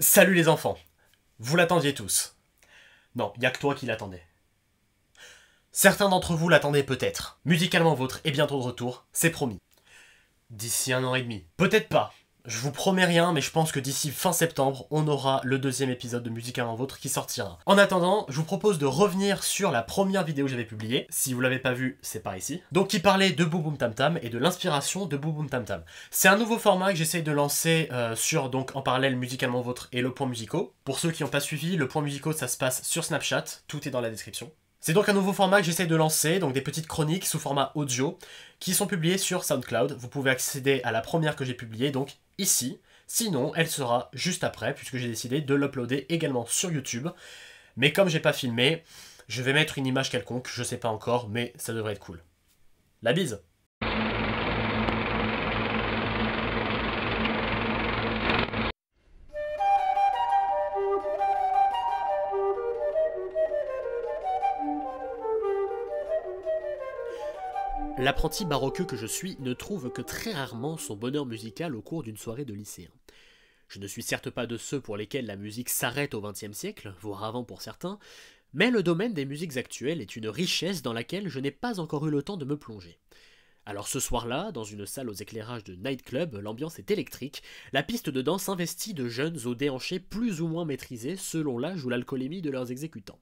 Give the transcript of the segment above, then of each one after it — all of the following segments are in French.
Salut les enfants Vous l'attendiez tous. Non, y a que toi qui l'attendais. Certains d'entre vous l'attendaient peut-être. Musicalement vôtre et bientôt de retour, c'est promis. D'ici un an et demi. Peut-être pas, je vous promets rien, mais je pense que d'ici fin septembre, on aura le deuxième épisode de Musicalement Votre qui sortira. En attendant, je vous propose de revenir sur la première vidéo que j'avais publiée. Si vous l'avez pas vue, c'est par ici. Donc qui parlait de Boum Boom Tam Tam et de l'inspiration de Boum Boom Tam Tam. C'est un nouveau format que j'essaye de lancer euh, sur donc en parallèle Musicalement Votre et le point Musical. Pour ceux qui n'ont pas suivi, le point Musico, ça se passe sur Snapchat, tout est dans la description. C'est donc un nouveau format que j'essaie de lancer, donc des petites chroniques sous format audio, qui sont publiées sur SoundCloud. Vous pouvez accéder à la première que j'ai publiée, donc ici. Sinon, elle sera juste après, puisque j'ai décidé de l'uploader également sur YouTube. Mais comme j'ai pas filmé, je vais mettre une image quelconque, je sais pas encore, mais ça devrait être cool. La bise L'apprenti baroqueux que je suis ne trouve que très rarement son bonheur musical au cours d'une soirée de lycéen. Je ne suis certes pas de ceux pour lesquels la musique s'arrête au XXe siècle, voire avant pour certains, mais le domaine des musiques actuelles est une richesse dans laquelle je n'ai pas encore eu le temps de me plonger. Alors ce soir-là, dans une salle aux éclairages de nightclub, l'ambiance est électrique, la piste de danse investie de jeunes aux déhanchés plus ou moins maîtrisés selon l'âge ou l'alcoolémie de leurs exécutants.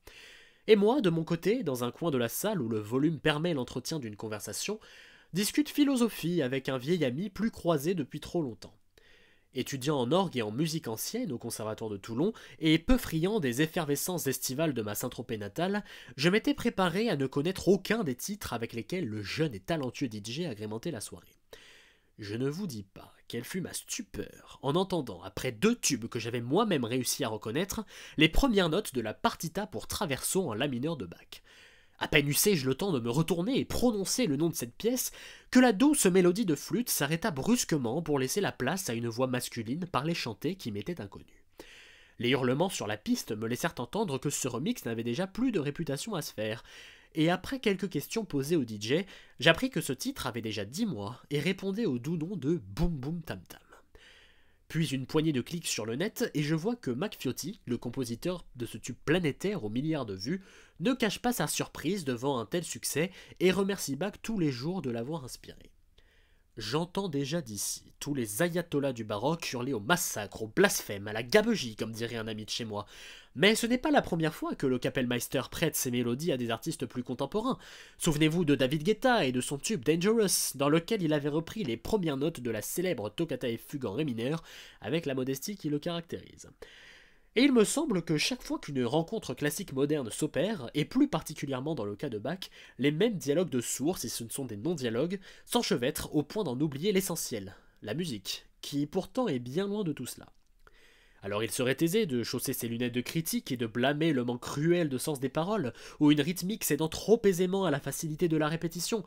Et moi, de mon côté, dans un coin de la salle où le volume permet l'entretien d'une conversation, discute philosophie avec un vieil ami plus croisé depuis trop longtemps. Étudiant en orgue et en musique ancienne au Conservatoire de Toulon, et peu friand des effervescences estivales de ma Saint-Tropez natale, je m'étais préparé à ne connaître aucun des titres avec lesquels le jeune et talentueux DJ agrémentait la soirée. Je ne vous dis pas quelle fut ma stupeur en entendant, après deux tubes que j'avais moi-même réussi à reconnaître, les premières notes de la partita pour traverso en la mineur de Bach. À peine eussé-je le temps de me retourner et prononcer le nom de cette pièce, que la douce mélodie de flûte s'arrêta brusquement pour laisser la place à une voix masculine par les qui m'étaient inconnue. Les hurlements sur la piste me laissèrent entendre que ce remix n'avait déjà plus de réputation à se faire, et après quelques questions posées au DJ, j'appris que ce titre avait déjà 10 mois et répondait au doux nom de Boom Boom Tam Tam. Puis une poignée de clics sur le net, et je vois que Mac Fiotti, le compositeur de ce tube planétaire aux milliards de vues, ne cache pas sa surprise devant un tel succès et remercie Bach tous les jours de l'avoir inspiré. J'entends déjà d'ici tous les ayatollahs du baroque hurler au massacre, au blasphème, à la gabegie, comme dirait un ami de chez moi. Mais ce n'est pas la première fois que le Kapellmeister prête ses mélodies à des artistes plus contemporains. Souvenez-vous de David Guetta et de son tube Dangerous, dans lequel il avait repris les premières notes de la célèbre toccata et fugue en ré mineur, avec la modestie qui le caractérise. Et il me semble que chaque fois qu'une rencontre classique moderne s'opère, et plus particulièrement dans le cas de Bach, les mêmes dialogues de source, si ce ne sont des non-dialogues, s'enchevêtrent au point d'en oublier l'essentiel, la musique, qui pourtant est bien loin de tout cela. Alors il serait aisé de chausser ses lunettes de critique et de blâmer le manque cruel de sens des paroles, ou une rythmique cédant trop aisément à la facilité de la répétition,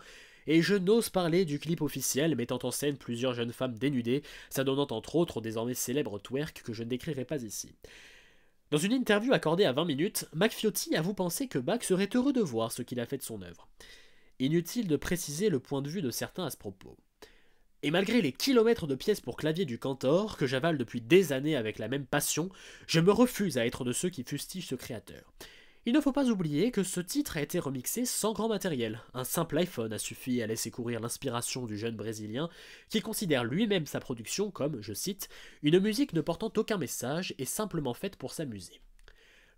et je n'ose parler du clip officiel mettant en scène plusieurs jeunes femmes dénudées, s'adonnant entre autres au désormais célèbres twerk que je ne décrirai pas ici. Dans une interview accordée à 20 minutes, a avoue penser que Bach serait heureux de voir ce qu'il a fait de son œuvre. Inutile de préciser le point de vue de certains à ce propos. Et malgré les kilomètres de pièces pour clavier du Cantor, que j'avale depuis des années avec la même passion, je me refuse à être de ceux qui fustigent ce créateur. Il ne faut pas oublier que ce titre a été remixé sans grand matériel. Un simple iPhone a suffi à laisser courir l'inspiration du jeune Brésilien, qui considère lui-même sa production comme, je cite, une musique ne portant aucun message et simplement faite pour s'amuser.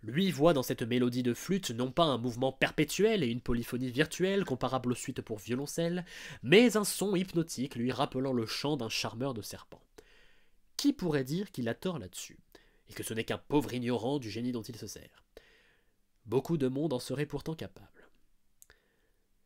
Lui voit dans cette mélodie de flûte non pas un mouvement perpétuel et une polyphonie virtuelle comparable aux suites pour violoncelle, mais un son hypnotique lui rappelant le chant d'un charmeur de serpent. Qui pourrait dire qu'il a tort là-dessus, et que ce n'est qu'un pauvre ignorant du génie dont il se sert Beaucoup de monde en serait pourtant capable.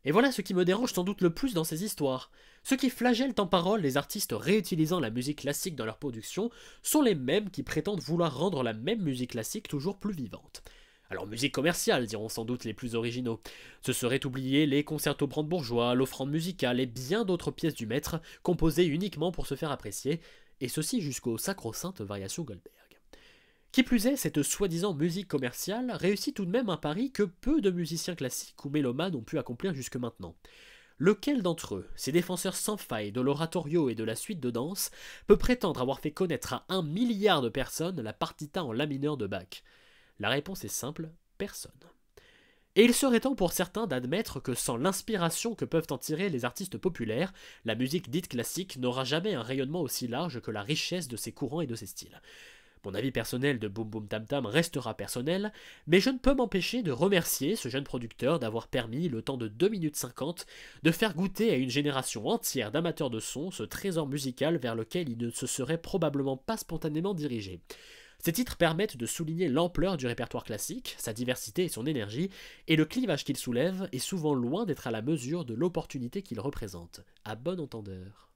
Et voilà ce qui me dérange sans doute le plus dans ces histoires. Ceux qui flagellent en parole les artistes réutilisant la musique classique dans leur production sont les mêmes qui prétendent vouloir rendre la même musique classique toujours plus vivante. Alors musique commerciale, diront sans doute les plus originaux. Ce serait oublier les concertos brandebourgeois, l'offrande musicale et bien d'autres pièces du maître composées uniquement pour se faire apprécier, et ceci jusqu'aux sacro-saintes variations Goldberg. Qui plus est, cette soi-disant musique commerciale réussit tout de même un pari que peu de musiciens classiques ou mélomanes ont pu accomplir jusque maintenant. Lequel d'entre eux, ces défenseurs sans faille de l'oratorio et de la suite de danse, peut prétendre avoir fait connaître à un milliard de personnes la partita en la mineur de Bach La réponse est simple, personne. Et il serait temps pour certains d'admettre que sans l'inspiration que peuvent en tirer les artistes populaires, la musique dite classique n'aura jamais un rayonnement aussi large que la richesse de ses courants et de ses styles. Mon avis personnel de Boom Boom Tam Tam restera personnel, mais je ne peux m'empêcher de remercier ce jeune producteur d'avoir permis, le temps de 2 minutes 50, de faire goûter à une génération entière d'amateurs de son ce trésor musical vers lequel il ne se serait probablement pas spontanément dirigé. Ces titres permettent de souligner l'ampleur du répertoire classique, sa diversité et son énergie, et le clivage qu'il soulève est souvent loin d'être à la mesure de l'opportunité qu'il représente. À bon entendeur.